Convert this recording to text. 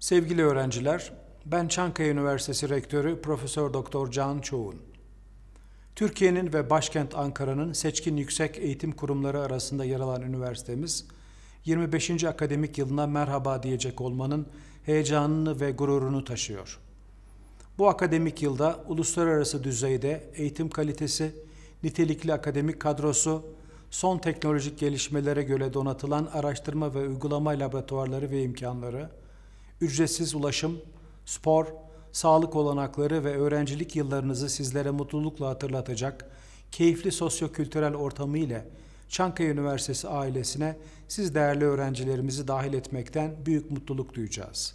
Sevgili öğrenciler, ben Çankaya Üniversitesi Rektörü Profesör Doktor Can Çoğun. Türkiye'nin ve başkent Ankara'nın seçkin yüksek eğitim kurumları arasında yer alan üniversitemiz 25. akademik yılına merhaba diyecek olmanın heyecanını ve gururunu taşıyor. Bu akademik yılda uluslararası düzeyde eğitim kalitesi, nitelikli akademik kadrosu, son teknolojik gelişmelere göre donatılan araştırma ve uygulama laboratuvarları ve imkanları, ücretsiz ulaşım, spor, sağlık olanakları ve öğrencilik yıllarınızı sizlere mutlulukla hatırlatacak keyifli sosyo-kültürel ortamı ile Çankaya Üniversitesi ailesine siz değerli öğrencilerimizi dahil etmekten büyük mutluluk duyacağız.